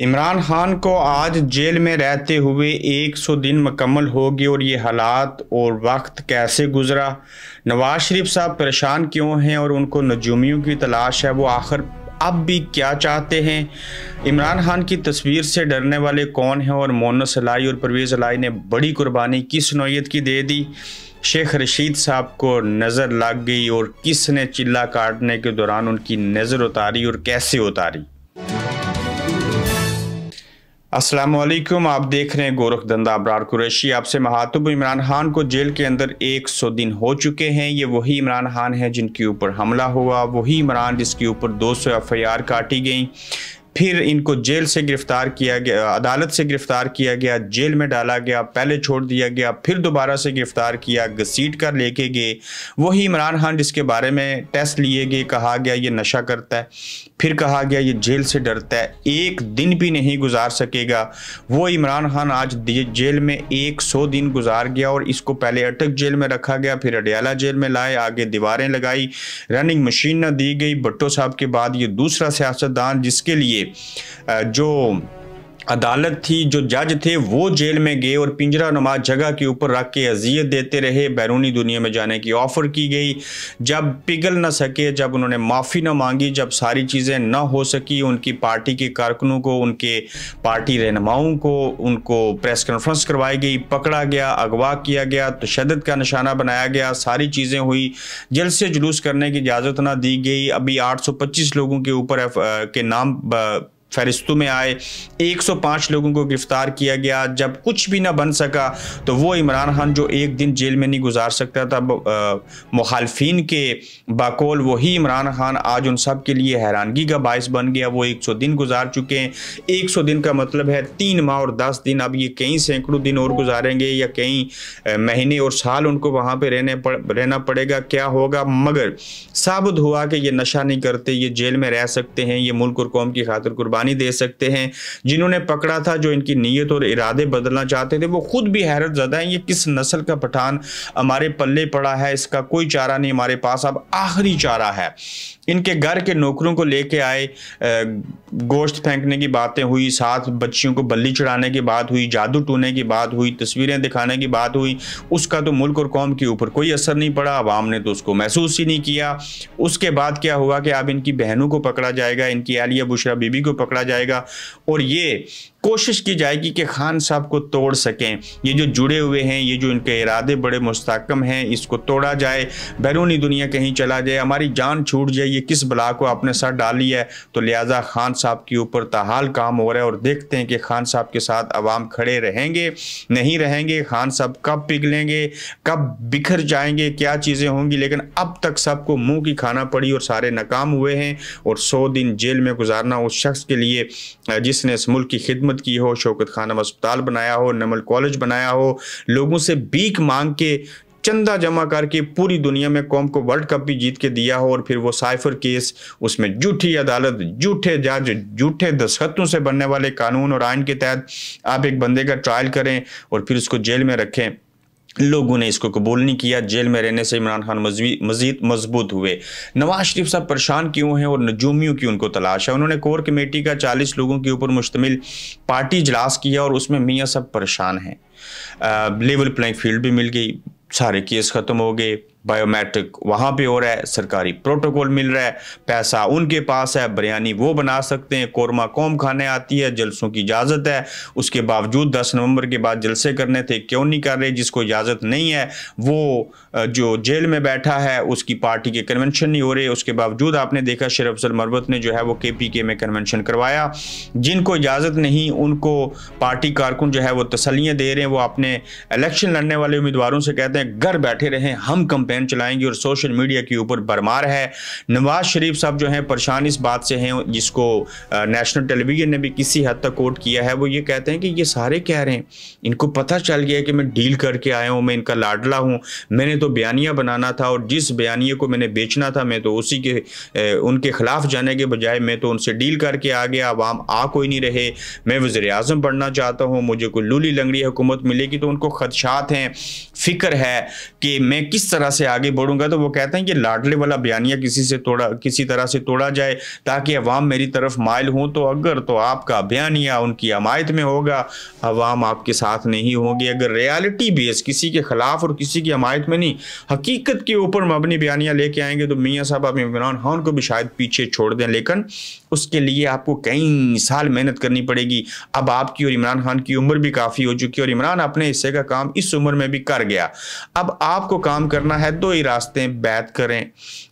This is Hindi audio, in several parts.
इमरान खान को आज जेल में रहते हुए 100 दिन मुकम्मल हो गए और ये हालात और वक्त कैसे गुजरा नवाज शरीफ साहब परेशान क्यों हैं और उनको नजूमियों की तलाश है वो आखिर अब भी क्या चाहते हैं इमरान खान की तस्वीर से डरने वाले कौन हैं और मोनस अलाई और परवेज़ अलाई ने बड़ी कुर्बानी किस नोयत की दे दी शेख रशीद साहब को नज़र लग गई और किसने चिल्ला काटने के दौरान उनकी नज़र उतारी और कैसे उतारी असलम आप देख रहे हैं गोरख दंदा अबरार कुरैशी आपसे महातुब इमरान खान को जेल के अंदर 100 दिन हो चुके हैं ये वही इमरान खान हैं जिनके ऊपर हमला हुआ वही इमरान जिसके ऊपर 200 सौ काटी गई फिर इनको जेल से गिरफ्तार किया गया अदालत से गिरफ्तार किया गया जेल में डाला गया पहले छोड़ दिया गया फिर दोबारा से गिरफ्तार किया घसीट कर लेके गए वही इमरान खान जिसके बारे में टेस्ट लिए गए कहा गया ये नशा करता है फिर कहा गया ये जेल से डरता है एक दिन भी नहीं गुजार सकेगा वो इमरान खान आज जेल में एक सौ दिन गुजार गया और इसको पहले अटक जेल में रखा गया फिर अडियाला जेल में लाए आगे दीवारें लगाई रनिंग मशीन न दी गई भट्टो साहब के बाद ये दूसरा सियासतदान जिसके लिए जो अदालत थी जो जज थे वो जेल में गए और पिंजरा नुमा जगह के ऊपर रख के अजियत देते रहे बैरूनी दुनिया में जाने की ऑफ़र की गई जब पिघल ना सके जब उन्होंने माफ़ी ना मांगी जब सारी चीज़ें ना हो सकी उनकी पार्टी के कारकुनों को उनके पार्टी रहनुमाओं को उनको प्रेस कॉन्फ्रेंस करवाई गई पकड़ा गया अगवा किया गया तशद का निशाना बनाया गया सारी चीज़ें हुई जल से जुलूस करने की इजाज़त ना दी गई अभी आठ सौ पच्चीस लोगों के ऊपर के नाम फहरिस्तों में आए 105 लोगों को गिरफ्तार किया गया जब कुछ भी ना बन सका तो वो इमरान खान जो एक दिन जेल में नहीं गुजार सकता था मुखालफी के बाकोल वही इमरान खान आज उन सब के लिए हैरानगी का बायस बन गया वो 100 दिन गुजार चुके हैं 100 दिन का मतलब है तीन माह और दस दिन अब ये कई सैकड़ों दिन और गुजारेंगे या कई महीने और साल उनको वहाँ पर रहने पड़ रहना पड़ेगा क्या होगा मगर साबित हुआ कि ये नशा नहीं करते ये जेल में रह सकते हैं ये मुल्क और कौम की खातर कुर्बान कुर्बानी दे सकते हैं जिन्होंने पकड़ा था जो इनकी नीयत और इरादे बदलना चाहते थे वो खुद भी हैरत ज़दा है ये किस नस्ल का पठान हमारे पल्ले पड़ा है इसका कोई चारा नहीं हमारे पास अब आखिरी चारा है इनके घर के नौकरों को लेके आए गोश्त फेंकने की बातें हुई साथ बच्चियों को बल्ली चढ़ाने की बात हुई जादू टूने की बात हुई तस्वीरें दिखाने की बात हुई उसका तो मुल्क और कौम के ऊपर कोई असर नहीं पड़ा आवाम ने तो उसको महसूस ही नहीं किया उसके बाद क्या हुआ कि अब इनकी बहनों को पकड़ा जाएगा इनकी आलिया बुशरा बीबी को पकड़ा पकड़ा जाएगा और ये कोशिश की जाएगी कि खान साहब को तोड़ सकें ये जो जुड़े हुए हैं ये जो इनके इरादे बड़े मुस्तकम हैं इसको तोड़ा जाए बैरूनी दुनिया कहीं चला जाए हमारी जान छूट जाए ये किस बला को आपने सर डाली है तो लिहाजा खान साहब के ऊपर ताहाल काम हो रहा है और देखते हैं कि खान साहब के साथ आवाम खड़े रहेंगे नहीं रहेंगे खान साहब कब पिघलेंगे कब बिखर जाएंगे क्या चीज़ें होंगी लेकिन अब तक सबको मुँह की खाना पड़ी और सारे नाकाम हुए हैं और सौ दिन जेल में गुजारना उस शख्स के लिए जिसने इस मुल्क की खिदमत मरम्मत की हो शौकत खानम अस्पताल बनाया हो नमल कॉलेज बनाया हो लोगों से बीक मांग के चंदा जमा करके पूरी दुनिया में कौम को वर्ल्ड कप भी जीत के दिया हो और फिर वो साइफर केस उसमें झूठी अदालत झूठे जज झूठे दस्खतों से बनने वाले कानून और आयन के तहत आप एक बंदे का ट्रायल करें और फिर उसको जेल में रखें लोगों ने इसको कबूल नहीं किया जेल में रहने से इमरान खान मजीद मजबूत हुए नवाज शरीफ साहब परेशान क्यों हैं और नजूमियों की उनको तलाश है उन्होंने कोर कमेटी का 40 लोगों के ऊपर मुश्तमिल पार्टी इजलास किया और उसमें मियाँ सब परेशान हैं लेवल प्लेइंग फील्ड भी मिल गई सारे केस ख़त्म हो गए बायोमेट्रिक वहाँ पे हो रहा है सरकारी प्रोटोकॉल मिल रहा है पैसा उनके पास है बिरयानी वो बना सकते हैं कौरमा कौम खाने आती है जलसों की इजाज़त है उसके बावजूद 10 नवंबर के बाद जलसे करने थे क्यों नहीं कर रहे जिसको इजाज़त नहीं है वो जो जेल में बैठा है उसकी पार्टी के कन्वेंशन नहीं हो रहे उसके बावजूद आपने देखा शेर अफजल मरबत ने जो है वो के पी के में कन्वेंशन करवाया जिनको इजाज़त नहीं उनको पार्टी कारकुन जो है वो तसलियाँ दे रहे हैं वो अपने इलेक्शन लड़ने वाले उम्मीदवारों से कहते हैं घर बैठे रहें हम कंपनी कैंपेन चलाएंगी और सोशल मीडिया के ऊपर भरमार है नवाज शरीफ साहब जो हैं परेशान इस बात से हैं जिसको नेशनल टेलीविज़न ने भी किसी हद तक कोट किया है वो ये कहते हैं कि ये सारे कह रहे हैं इनको पता चल गया कि मैं डील करके आया हूँ मैं इनका लाडला हूँ मैंने तो बयानिया बनाना था और जिस बयानिए को मैंने बेचना था मैं तो उसी के उनके ख़िलाफ़ जाने के बजाय मैं तो उनसे डील करके आ गया आवाम आ कोई नहीं रहे मैं वजे अजम बनना चाहता हूँ मुझे कोई लूली लंगड़ी हुकूमत मिलेगी तो उनको खदशात हैं फ़िक्र है कि मैं किस तरह से से आगे बढ़ूंगा तो वो कहते हैं कि लाडले वाला बयानिया किसी से तोड़ा किसी तरह से तोड़ा जाए ताकि अवाम मेरी तरफ मायल हों तो अगर तो आपका बयानिया उनकी हमायत में होगा अवाम आपके साथ नहीं होगी अगर रियालिटी बेस किसी के खिलाफ और किसी की हमायत में नहीं हकीकत के ऊपर मबनी बयानिया लेके आएंगे तो मियाँ साहब आप इमरान खान को भी शायद पीछे छोड़ दें लेकिन उसके लिए आपको कई साल मेहनत करनी पड़ेगी अब आपकी और इमरान खान की उम्र भी काफ़ी हो चुकी है और इमरान अपने हिस्से का काम इस उम्र में भी कर गया अब आपको काम करना है दो ही रास्ते बैत करें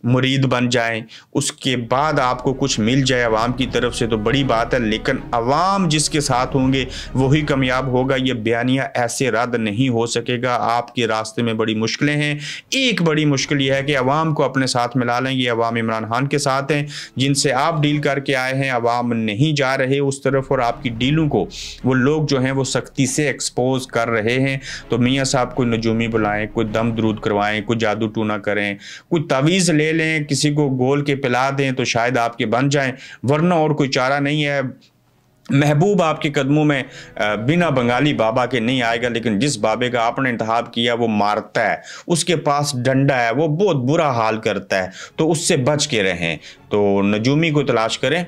मुरीद बन जाएं उसके बाद आपको कुछ मिल जाए आवाम की तरफ से तो बड़ी बात है लेकिन आवाम जिसके साथ होंगे वही कामयाब होगा ये बयानिया ऐसे रद्द नहीं हो सकेगा आपके रास्ते में बड़ी मुश्किलें हैं एक बड़ी मुश्किल यह है कि आवाम को अपने साथ मिला लें ये अवाम इमरान खान के साथ हैं जिनसे आप डील करके आए हैं अवाम नहीं जा रहे उस तरफ और आपकी डीलों को वो लोग जो हैं वो सख्ती से एक्सपोज कर रहे हैं तो मियाँ साहब कोई नजूमी बुलाएं कोई दम दरूद करवाएं कोई जादू टूना करें कोई तवीज ले लें किसी को गोल के पिला दें तो शायद आपके बन जाएं वरना और कोई चारा नहीं है महबूब आपके कदमों में बिना बंगाली बाबा के नहीं आएगा लेकिन जिस बाबे का आपने इंतहा किया वो मारता है उसके पास डंडा है वो बहुत बुरा हाल करता है तो उससे बच के रहें तो नजूमी को तलाश करें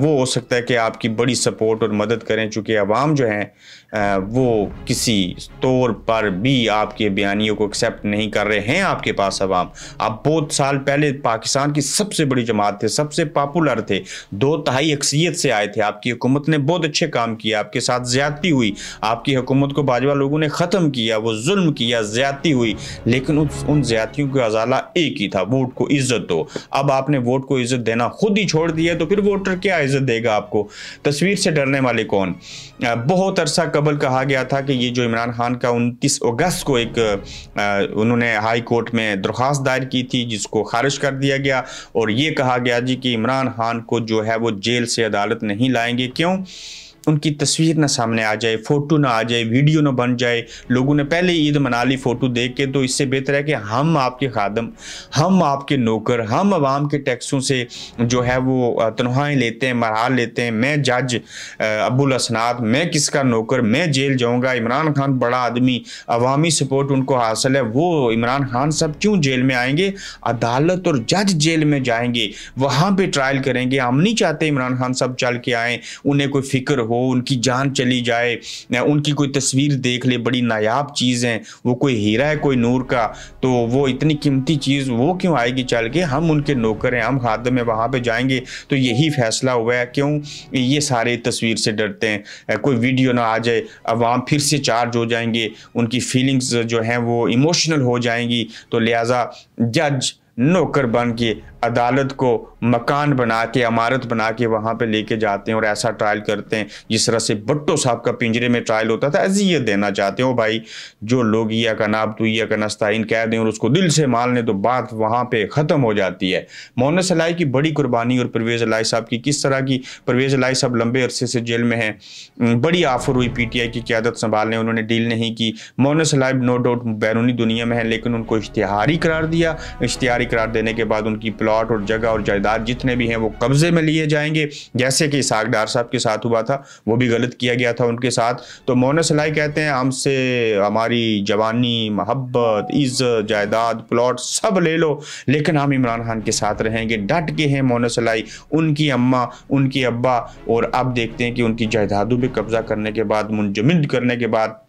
वो हो सकता है कि आपकी बड़ी सपोर्ट और मदद करें चूँकि आवाम जो हैं वो किसी तौर पर भी आपके बयानियों को एक्सेप्ट नहीं कर रहे हैं आपके पास आवाम आप बहुत साल पहले पाकिस्तान की सबसे बड़ी जमात थे सबसे पॉपुलर थे दो तहाई अक्सीत से आए थे आपकी हुकूमत ने ने बहुत अच्छे काम किया आपके साथ ज्यादती हुई आपकी हुकूमत को बाजवा लोगों ने ख़त्म किया वो जुल्म किया ज्यादती हुई लेकिन उस उन ज्यादतियों का अजाला एक ही था वोट को इज्जत दो अब आपने वोट को इज्जत देना खुद ही छोड़ दिया तो फिर वोटर क्या इज्जत देगा आपको तस्वीर से डरने वाले कौन बहुत अरसा कबल कहा गया था कि ये जो इमरान खान का उनतीस अगस्त को एक उन्होंने हाई कोर्ट में दरख्वास्त दायर की थी जिसको खारिज कर दिया गया और ये कहा गया जी कि इमरान खान को जो है वो जेल से अदालत नहीं लाएंगे क्यों उनकी तस्वीर ना सामने आ जाए फ़ोटो ना आ जाए वीडियो ना बन जाए लोगों ने पहले ईद मना ली फ़ोटो देख के तो इससे बेहतर है कि हम आपके खादम हम आपके नौकर हम आवाम के टैक्सों से जो है वो तनख्वाहें लेते हैं मरहाल लेते हैं मैं जज अबुल असनाद मैं किसका नौकर मैं जेल जाऊँगा इमरान खान बड़ा आदमी अवामी सपोर्ट उनको हासिल है वो इमरान खान सब क्यों जेल में आएंगे अदालत और जज जेल में जाएंगे वहाँ पर ट्रायल करेंगे हम नहीं चाहते इमरान खान सब चल के आएँ उन्हें कोई फिक्र हो हो उनकी जान चली जाए उनकी कोई तस्वीर देख ले बड़ी नायाब चीज़ है वो कोई हीरा है कोई नूर का तो वो इतनी कीमती चीज़ वो क्यों आएगी चल के हम उनके नौकर हैं हम खादम में वहाँ पर जाएंगे तो यही फैसला हुआ है क्यों ये सारे तस्वीर से डरते हैं कोई वीडियो ना आ जाए अवाम फिर से चार्ज हो जाएंगे उनकी फीलिंग्स जो हैं वो इमोशनल हो जाएंगी तो लिहाजा जज नौकर बन के अदालत को मकान बना के अमारत बना के वहाँ पे लेके जाते हैं और ऐसा ट्रायल करते हैं जिस तरह से भट्टो साहब का पिंजरे में ट्रायल होता था ये देना चाहते हो भाई जो लोग या का नाब तो या का नस्ताइन कह दें और उसको दिल से मान लें तो बात वहाँ पर ख़त्म हो जाती है मोहन सलाई की बड़ी कुर्बानी और परवेज़ अलाई साहब की किस तरह की परवेज़ अलाई साहब लंबे अरसे से जेल में हैं बड़ी आफर हुई पी टी आई की क्यादत संभालने उन्होंने डील नहीं की मोहन सलाई नो डाउट बैरूनी दुनिया में है लेकिन उनको इश्तहारी करार दिया इश्तहारी करार देने के बाद उनकी प्लॉ प्लॉट और जगह और जायदाद जितने भी हैं वो कब्जे में लिए जाएंगे जैसे कि इसाक डार साहब के साथ हुआ था वो भी गलत किया गया था उनके साथ तो मोना सलाई कहते हैं हमसे हमारी जवानी मोहब्बत इज्जत जायदाद प्लॉट सब ले लो लेकिन हम इमरान खान के साथ रहेंगे डट के हैं मोन सलाई उनकी अम्मा उनकी अब्बा और अब देखते हैं कि उनकी जायदादों पर कब्जा करने के बाद मुंजमद करने के बाद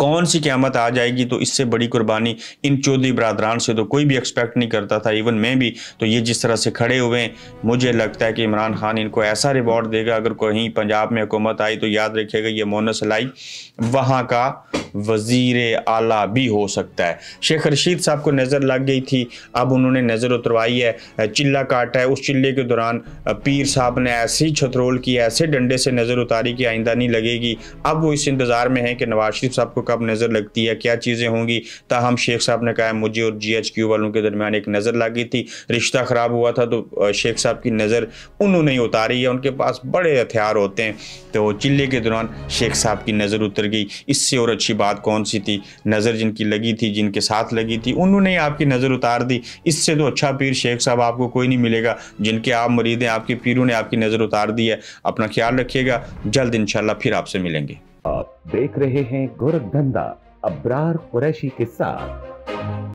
कौन सी क्यामत आ जाएगी तो इससे बड़ी कुर्बानी इन चौधरी बरदरान से तो कोई भी एक्सपेक्ट नहीं करता था इवन मैं भी तो ये जिस तरह से खड़े हुए हैं मुझे लगता है कि इमरान खान इनको ऐसा रिवॉर्ड देगा अगर कहीं पंजाब में हुकूमत आई तो याद रखेगा ये मोनस लाई वहाँ का वजीर आला भी हो सकता है शेख रशीद साहब को नज़र लग गई थी अब उन्होंने नज़र उतरवाई है चिल्ला काटा है उस चिल्ले के दौरान पीर साहब ने ऐसे ही छतरोल की ऐसे डंडे से नज़र उतारी कि आइंदा नहीं लगेगी अब वो इस इंतज़ार में है कि नवाज शरीफ साहब को कब नज़र लगती है क्या चीज़ें होंगी ताहम शेख साहब ने कहा मुझे और जी एच क्यू वालों के दरमियान एक नज़र लग गई थी रिश्ता ख़राब हुआ था तो शेख साहब की नज़र उन्होंने उतारी है उनके पास बड़े हथियार होते हैं तो चिल्ले के दौरान शेख साहब की नज़र उतर गई इससे और अच्छी बात कौन सी थी नज़र जिनकी लगी थी जिनके साथ लगी थी उन्होंने आपकी नज़र उतार दी इससे तो अच्छा पीर शेख साहब आपको कोई नहीं मिलेगा जिनके आप मरीद हैं आपके पीरों ने आपकी नज़र उतार दी है अपना ख्याल रखिएगा जल्द इंशाल्लाह फिर आपसे मिलेंगे आप देख रहे हैं गोरखधंधा अब्रार कुरैशी के साथ